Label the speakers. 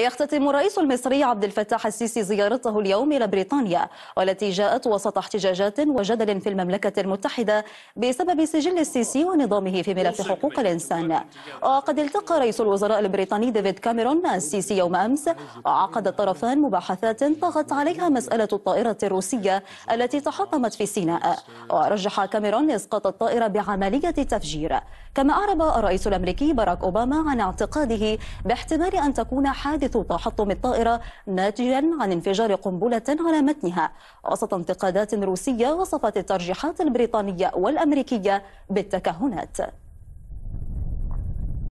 Speaker 1: يختتم الرئيس المصري عبد الفتاح السيسي زيارته اليوم إلى بريطانيا والتي جاءت وسط احتجاجات وجدل في المملكة المتحدة بسبب سجل السيسي ونظامه في ملف حقوق الإنسان وقد التقى رئيس الوزراء البريطاني ديفيد كاميرون السيسي يوم أمس وعقد الطرفان مباحثات طغت عليها مسألة الطائرة الروسية التي تحطمت في سيناء ورجح كاميرون إسقاط الطائرة بعملية تفجير كما أعرب الرئيس الأمريكي باراك أوباما عن اعتقاده باحتمال أن تكون حادثة حيث تحطم الطائرة ناتجا عن انفجار قنبلة على متنها وسط انتقادات روسية وصفت الترجيحات البريطانية والأمريكية بالتكهنات